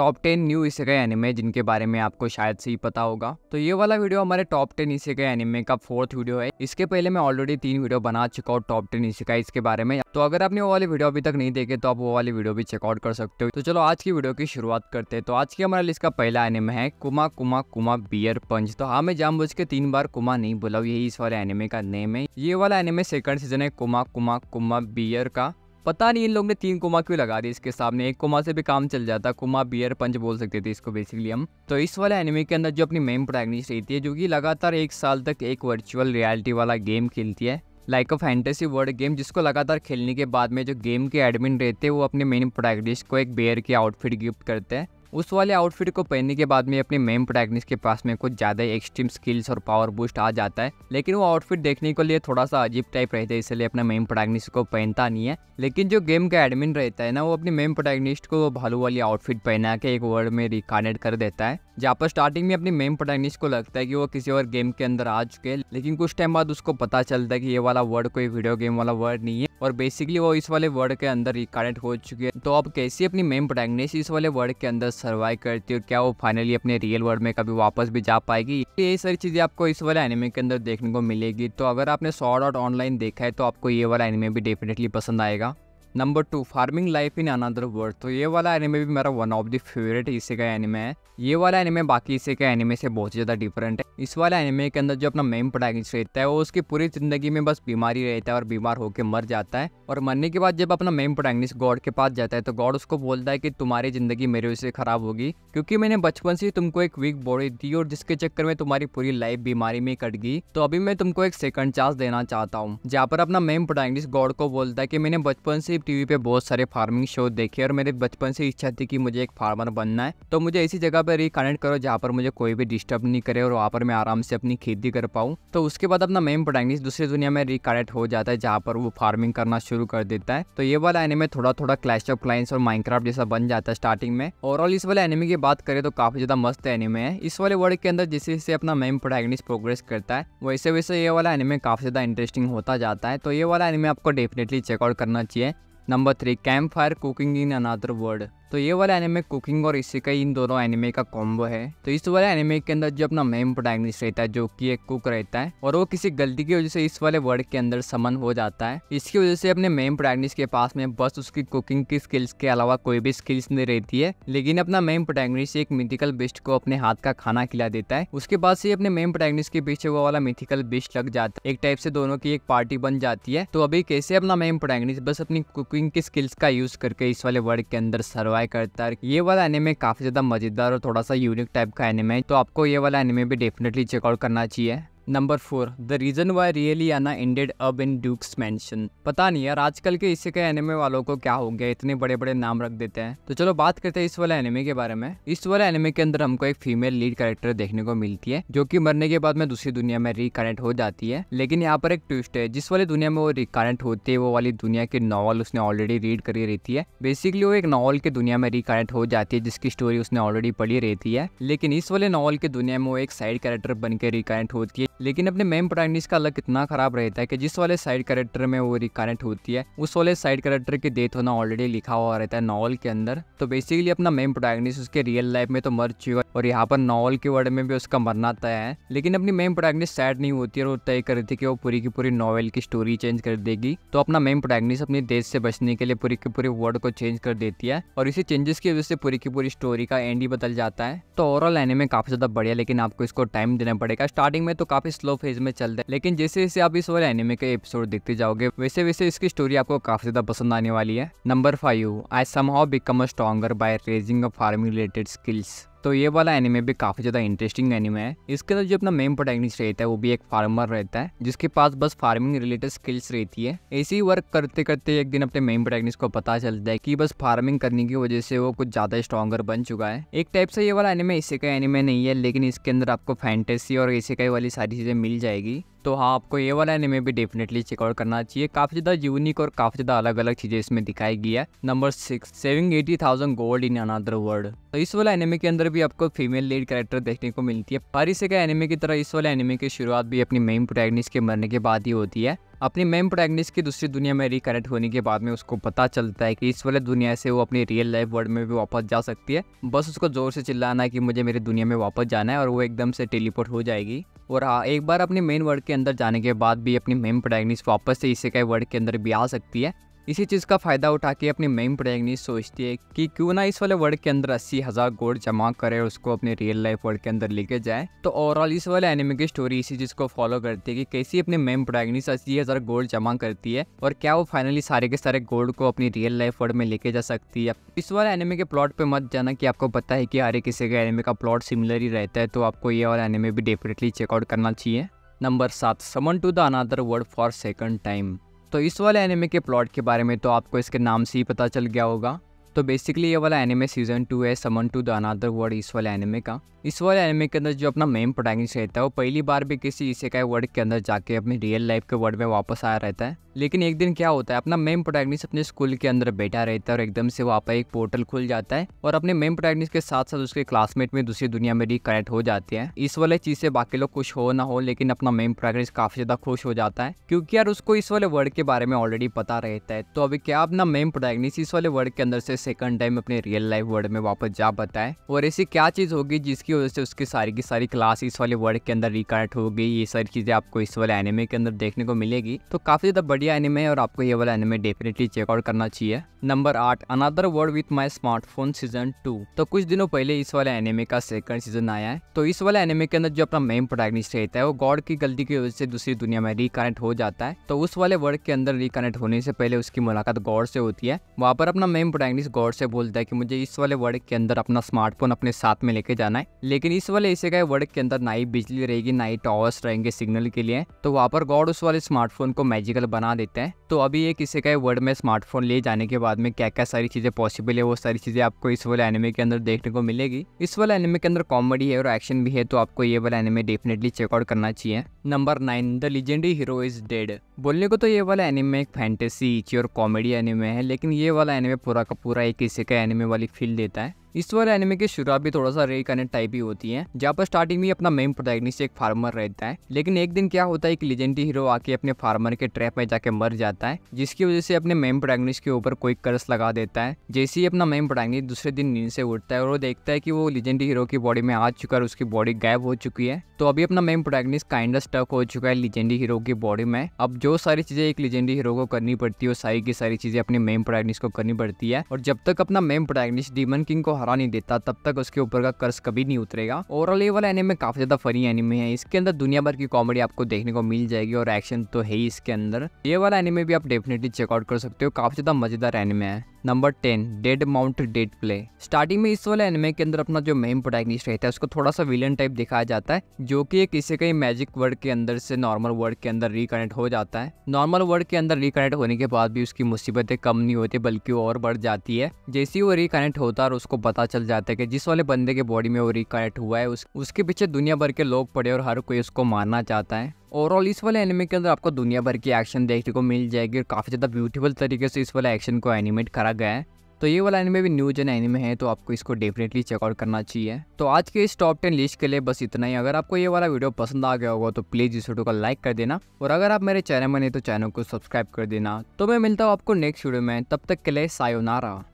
Top ten न्यू गए anime जिनके बारे में आपको शायद से ही पता होगा तो ये वाला वीडियो हमारे टॉप टेन इसे गए एनिमे का फोर्थ वीडियो है इसके पहले मैं ऑलरेडी तीन वीडियो बना चुका हूँ टॉप टेन का इसके बारे में तो अगर आपने वो वाली वीडियो अभी तक नहीं देखे तो आप वो वाली वीडियो भी चेकआउट कर सकते हो तो चलो आज की वीडियो की शुरुआत करते हैं तो आज की हमारा लिस्ट का पहला एनिमे है कुमा कुमा कुमा बियर पंच तो हाँ मैं जान के तीन बार कुमा नहीं बोला यही इस वाले एनिमे का नेम है ये वाला एनिमे सेकंड सीजन है कुमा कुमा कुमा बियर का पता नहीं इन लोग ने तीन कुमा क्यों लगा दी इसके सामने एक कुमा से भी काम चल जाता कुमा बियर पंच बोल सकते थे इसको बेसिकली हम तो इस वाले एनिमे के अंदर जो अपनी मेन प्रोटैगनिस्ट रहती है जो कि लगातार एक साल तक एक वर्चुअल रियलिटी वाला गेम खेलती है like a fantasy world game जिसको लगातार खेलने के बाद में जो गेम के एडमिन रहते हैं वो अपने मेन प्रोटैगनिस्ट को एक बेयर की आउटफिट गिफ्ट करते हैं उस वाले आउटफिट को पहनने के बाद में अपने मेन प्रोटैगनिस्ट के पास में कुछ ज़्यादा एक्सट्रीम स्किल्स और पावर बूस्ट आ जाता है लेकिन वो आउटफिट देखने के लिए थोड़ा सा अजीब टाइप रहता है इसलिए अपना मेन प्रोटैगनिस्ट को पहनता नहीं है लेकिन जो गेम का एडमिन रहता है ना वो अपने मेन प्रोटैगनिस्ट को भालू वाली आउटफिट पहना के एक वर्ड में रिकॉर्डेड कर देता है जहाँ पर स्टार्टिंग में अपनी मेन प्रोटैगनिस्ट को लगता है कि वो किसी और गेम के अंदर आ चुके हैं लेकिन कुछ टाइम बाद उसको पता चलता है कि ये वाला वर्ड कोई वीडियो गेम वाला वर्ड नहीं है और बेसिकली वो इस वाले वर्ड के अंदर रिकनेक्ट हो चुकी है तो अब कैसे अपनी मेन प्रोटैगनिस्ट इस वाले वर्ड के अंदर सर्वाइव करती है क्या वो फाइनली अपने रियल वर्ल्ड में कभी वापस भी जा पाएगी तो ये सारी चीज़ें आपको इस वाले एनिमे के अंदर देखने को मिलेगी तो अगर आपने शॉर्ट आउट ऑनलाइन देखा है तो आपको ये वाला एनिमे भी डेफिनेटली पसंद आएगा number two farming life in another world तो ये वाला एनिमे भी मेरा वन ऑफ द फेवरेट इसी का एनिमे है ये वाला एनिमे बाकी इसी का एनिमे से बहुत ज़्यादा डिफरेंट है इस वाला एनिमे के अंदर जो अपना मेन प्रोटैगनिस्ट रहता है वो उसकी पूरी ज़िंदगी में बस बीमारी रहता है और बीमार होकर मर जाता है और मरने के बाद जब अपना मेन प्रोटैगनिस्ट गॉड के पास जाता है तो गॉड उसको बोलता है कि तुम्हारी ज़िंदगी मेरे वजह से ख़राब होगी क्योंकि मैंने बचपन से तुमको एक वीक बॉडी दी और जिसके चक्कर में तुम्हारी पूरी लाइफ बीमारी में कट गई तो अभी मैं तुमको एक सेकंड चांस देना चाहता हूँ जहाँ पर अपना मेन प्रोटैगनिस्ट गॉड को बोलता है कि मैंने बचपन से म्यूजिक टीवी पे बहुत सारे फार्मिंग शो देखे और मेरे बचपन से इच्छा थी कि मुझे एक फार्मर बनना है तो मुझे ऐसी जगह पर रिकनेक्ट करो जहाँ पर मुझे कोई भी डिस्टर्ब नहीं करे और वहाँ पर मैं आराम से अपनी खेती कर पाऊँ तो उसके बाद अपना मेन प्रोटैगनिस्ट दूसरी दुनिया में रिकनेक्ट हो जाता है जहाँ पर वो फार्मिंग करना शुरू कर देता है तो ये वाला एनिमे थोड़ा थोड़ा क्लैश ऑफ क्लाइंस और माइनक्राफ्ट जैसा बन जाता है स्टार्टिंग में ओवरऑल इस वाले एनिमे की बात करें तो काफी ज्यादा मस्त एनिमे है इस वाले वर्ड के अंदर जैसे जैसे अपना मेन प्रोटैगनिस्ट प्रोग्रेस करता है वैसे वैसे ये वाला एनिमे काफी ज्यादा इंटरेस्टिंग होता जाता है तो ये वाला एनिमे आपको डेफिनेटली चेकआउट करना चाहिए Number 3. Campfire cooking in another word. तो ये वाला एनिमे कुकिंग और इसी का इन दोनों एनिमे का कॉम्बो है तो इस वाले एनिमे के अंदर जो अपना मेन प्रोटैगनिस्ट रहता है जो कि एक कुक रहता है और वो किसी गलती की वजह से इस वाले वर्ड के अंदर समन हो जाता है इसकी वजह से अपने मेन प्रोटैगनिस्ट के पास में बस उसकी कुकिंग की स्किल्स के अलावा कोई भी स्किल्स नहीं रहती है लेकिन अपना मेन प्रोटैगनिस्ट एक मिथिकल बिस्ट को अपने हाथ का खाना खिला देता है उसके बाद से अपने मेन प्रोटैगनिस्ट के पीछे वो वाला मिथिकल बिस्ट लग जाता है एक टाइप से दोनों की एक पार्टी बन जाती है तो अभी कैसे अपना मेन प्रोटैगनिस्ट बस अपनी कुकिंग की स्किल्स का यूज करके इस वाले वर्ड के अंदर सर्वाइव ट्राई करता है ये वाला एनिमे काफ़ी ज़्यादा मज़ेदार और थोड़ा सा यूनिक टाइप का एनिमे है तो आपको ये वाला एनिमे भी डेफिनेटली चेकआउट करना चाहिए number four the reason why आना ended up in dukes mention पता नहीं यार आजकल के इसी के एनिमे वालों को क्या हो गया इतने बड़े बड़े नाम रख देते हैं तो चलो बात करते हैं इस वाले एनिमे के बारे में इस वाले एनिमे के अंदर हमको एक फीमेल लीड कैरेक्टर देखने को मिलती है जो की मरने के बाद में दूसरी दुनिया में रिकनेक्ट हो जाती है लेकिन यहाँ पर एक ट्विस्ट है जिस वाली दुनिया में वो रिकनेक्ट होती है वो वाली दुनिया की नॉवल उसने ऑलरेडी रीड करी रहती है बेसिकली वो एक नॉवल की दुनिया में रिकनेक्ट हो जाती है जिसकी स्टोरी उसने ऑलरेडी पढ़ी रहती है लेकिन इस वाले नॉवल की दुनिया में वो एक साइड कैरेक्टर बन के रिकनेक्ट होती है लेकिन अपने मेन प्रोटैगनिस का लक इतना खराब रहता है कि जिस वाले साइड कैरेक्टर में वो रिकनेक्ट होती है उस वाले साइड करेक्टर की डेथ होना ऑलरेडी लिखा हुआ रहता है नॉवल के अंदर तो बेसिकली अपना मेन प्रोटैगनिस उसके रियल लाइफ में तो मर चुका और यहाँ पर नॉवल के वर्ड में भी उसका मरना तय है लेकिन अपनी मेन प्रोटैगनिस सैड नहीं होती है और तय कर रही है कि वो पूरी की पूरी नॉवल की स्टोरी चेंज कर देगी तो अपना मेन प्रोटैगनिस अपनी डेथ से बचने के लिए पूरी की पूरी वर्ड को चेंज कर देती है और इसी चेंजेस की वजह से पूरी की पूरी स्टोरी का एंड ही बदल जाता है तो ओवरऑल में काफी ज्यादा बढ़िया लेकिन आपको इसको टाइम देना पड़ेगा स्टार्टिंग में तो काफी काफी स्लो फेज में चल रहा है लेकिन जैसे जैसे आप इस वाले एनिमे के एपिसोड देखते जाओगे वैसे वैसे इसकी स्टोरी आपको काफी ज्यादा पसंद आने वाली है number five I some become become stronger by raising farming related skills तो ये वाला एनिमे भी काफ़ी ज़्यादा इंटरेस्टिंग एनिमे है इसके अंदर जो अपना मेन प्रोटेक्निस्ट रहता है वो भी एक फार्मर रहता है जिसके पास बस फार्मिंग रिलेटेड स्किल्स रहती है ऐसे ही वर्क करते करते एक दिन अपने मेन प्रोटेक्निस्ट को पता चलता है कि बस फार्मिंग करने की वजह से वो कुछ ज़्यादा स्ट्रॉगर बन चुका है एक टाइप से ये वाला एनिमे इसे का एनिमे नहीं है लेकिन इसके अंदर आपको फैंटेसी और इसे वाली सारी चीज़ें मिल जाएगी तो हाँ आपको ये वाला एनिमे भी डेफिनेटली चेकआउट करना चाहिए काफ़ी ज़्यादा यूनिक और काफ़ी ज़्यादा अलग अलग चीज़ें इसमें दिखाई गई है number six saving eighty thousand gold in another world तो इस वाला एनिमे के अंदर भी आपको फीमेल लीड कैरेक्टर देखने को मिलती है पारिसे का एनिमे की तरह इस वाले एनिमे की शुरुआत भी अपनी मेन प्रोटैगनिस्ट के मरने के बाद ही होती है अपनी मेम प्रोटैगनिस्ट की दूसरी दुनिया में रिकनेक्ट होने के बाद में उसको पता चलता है कि इस वाले दुनिया से वो अपनी रियल लाइफ वर्ल्ड में भी वापस जा सकती है बस उसको ज़ोर से चिल्लाना है कि मुझे मेरी दुनिया में वापस जाना है और वो एकदम से टेलीपोर्ट हो जाएगी और हाँ एक बार अपने मेन वर्ल्ड के अंदर जाने के बाद भी अपनी मेन प्रोटैगनिस्ट वापस से इसे वर्ल्ड के अंदर भी आ सकती है इसी चीज़ का फ़ायदा उठा के अपनी मेम प्रोटैगनिस्ट सोचती है कि क्यों ना इस वाले वर्ड के अंदर अस्सी हज़ार गोल्ड जमा करे और उसको अपने रियल लाइफ वर्ड के अंदर लेके जाए तो ओवरऑल इस वाले एनिमे की स्टोरी इसी चीज़ को फॉलो करती है कि कैसी अपने मेम प्रोटैगनिस्ट अस्सी हज़ार गोल्ड जमा करती है और क्या वो फाइनली सारे के सारे गोल्ड को अपनी रियल लाइफ वर्ड में लेके जा सकती है इस वाले एनिमे के प्लॉट पर मत जाना कि आपको पता है कि हर एक किसी के एनिमे का प्लॉट सिमिलर ही रहता है तो आपको ये और एनिमे भी डेफिनेटली चेकआउट करना चाहिए नंबर सात summon to the another world for second time तो इस वाले एनिमे के प्लॉट के बारे में तो आपको इसके नाम से ही पता चल गया होगा तो बेसिकली ये वाला एनिमे सीजन टू है summon to the another world इस वाले एनिमे का इस वाले एनिमे के अंदर जो अपना मेन प्रोटैगनिस्ट रहता है वो पहली बार भी किसी इसे का वर्ड के अंदर जाके अपने रियल लाइफ के वर्ड में वापस आया रहता है लेकिन एक दिन क्या होता है अपना मेन प्रोटैगनिस्ट अपने स्कूल के अंदर बैठा रहता है और एकदम से वहाँ पर एक पोर्टल खुल जाता है और अपने मेन प्रोटैगनिस्ट के साथ साथ उसके क्लासमेट में दूसरी दुनिया में रिकनेक्ट हो जाती है इस वाले चीज़ से बाकी लोग खुश हो ना हो लेकिन अपना मेन प्रोटैगनिस्ट काफ़ी ज़्यादा खुश हो जाता है क्योंकि यार उसको इस वाले वर्ड के बारे में ऑलरेडी पता रहता है तो अभी क्या अपना मेन प्रोटैगनिस्ट इस वाले वर्ड के अंदर से सेकंड टाइम अपने रियल लाइफ वर्ल्ड में वापस जा पाता है और ऐसी क्या चीज़ होगी जिसकी वजह से उसकी सारी की सारी क्लास इस वाले वर्ल्ड के अंदर रिकनेक्ट होगी ये सारी चीज़ें आपको इस वाले एनिमे के अंदर देखने को मिलेगी तो काफ़ी ज़्यादा बढ़िया एनिमे है और आपको ये वाला एनिमे डेफिनेटली चेकआउट करना चाहिए नंबर आठ another world with my smartphone season two तो कुछ दिनों पहले इस वाले एनिमे का सेकंड सीजन आया है तो इस वाले एनिमे के अंदर जो अपना मेन प्रोटैगनिस्ट रहता है वो गॉड की गलती की वजह से दूसरी दुनिया में रिकनेक्ट हो जाता है तो उस वाले वर्ड के अंदर रिकनेक्ट होने से पहले उसकी मुलाकात गॉड से होती है वहाँ पर अपना मेन प्रोटैगनिस्ट गॉड से बोलता है कि मुझे इस वाले वर्ड के अंदर अपना स्मार्टफोन अपने साथ में लेके जाना है लेकिन इस वाले इसे गए वर्ड के अंदर ना ही बिजली रहेगी ना ही टॉवर्स रहेंगे सिग्नल के लिए तो वहाँ पर गॉड उस वाले स्मार्टफोन को मैजिकल बना देते हैं तो अभी ये किसी का वर्ड में स्मार्टफोन ले जाने के बाद में क्या क्या सारी चीज़ें पॉसिबल है वो सारी चीज़ें आपको इस वाले एनिमे के अंदर देखने को मिलेगी इस वाले एनिमे के अंदर कॉमेडी है और एक्शन भी है तो आपको ये वाला एनिमे डेफिनेटली चेकआउट करना चाहिए number nine the legendary hero is dead बोलने को तो ये वाला एनिमे एक फैंटेसी और कॉमेडी एनिमे है लेकिन ये वाला एनिमे पूरा का पूरा रहा है का एनिमे वाली फील देता है इस वाले एनिमे की शुरुआत भी थोड़ा सा रे कनेक्ट टाइप ही होती है जहाँ पर स्टार्टिंग में अपना मेन प्रोटैगनिस्ट एक फार्मर रहता है लेकिन एक दिन क्या होता है एक लेजेंडरी हीरो आके अपने फार्मर के ट्रैप में जाके मर जाता है जिसकी वजह से अपने मेन प्रोटैगनिस्ट के ऊपर कोई कर्स लगा देता है जैसे ही अपना मेन प्रोटैगनिस्ट दूसरे दिन नींद से उठता है और वो देखता है कि वो लेजेंडरी हीरो की बॉडी में आ चुका है उसकी बॉडी गायब हो चुकी है तो अभी अपना मेन प्रोटैगनिस्ट काइंड स्टक हो चुका है लीजेंडी हीरो की बॉडी में अब जो सारी चीजें एक लेजेंडरी हीरो को करनी पड़ती है वो सारी की सारी चीजें अपने मेन प्रोटैगनिस्ट को करनी पड़ती है और जब तक अपना मेन प्रोटैगनिस्ट डीमन किंग को हरा नहीं देता तब तक उसके ऊपर का कर्ज कभी नहीं उतरेगा ओवरऑल ये वाला एनिमे काफी ज्यादा फनी एनिमे है इसके अंदर दुनिया भर की कॉमेडी आपको देखने को मिल जाएगी और एक्शन तो है ही इसके अंदर ये वाला एनिमे भी आप डेफिनेटली चेकआउट कर सकते हो काफी ज्यादा मजेदार एनिमे है number ten dead mount dead play starting में इस वाले एनिमे के अंदर अपना जो मेन प्रोटैगनिस्ट रहता है उसको थोड़ा सा विलियन टाइप दिखाया जाता है जो कि किसी कहीं मैजिक वर्ड के अंदर से नॉर्मल वर्ड के अंदर रिकनेक्ट हो जाता है नॉर्मल वर्ड के अंदर रिकनेक्ट होने के बाद भी उसकी मुसीबतें कम नहीं होती बल्कि और बढ़ जाती है जैसे ही वो रिकनेक्ट होता है और उसको पता चल जाता है कि जिस वाले बंदे के बॉडी में वो रिकनेक्ट हुआ है उसके पीछे दुनिया भर के लोग पड़े और हर कोई उसको मारना चाहता है ओवरऑल इस वाले एनिमे के अंदर आपको दुनिया भर की एक्शन देखने को मिल जाएगी और काफ़ी ज़्यादा ब्यूटीफुल तरीके से इस वाला एक्शन को एनिमेट करा गया है तो ये वाला एनिमे भी न्यू जन एनिमे है तो आपको इसको डेफिनेटली चेकआउट करना चाहिए तो आज के इस टॉप टेन लिस्ट के लिए बस इतना ही अगर आपको ये वाला वीडियो पसंद आ गया होगा तो प्लीज़ इस वीडियो को लाइक कर देना और अगर आप मेरे चैनल में नहीं तो चैनल को सब्सक्राइब कर देना तो मैं मिलता हूँ आपको नेक्स्ट वीडियो में तब तक के लिए रहा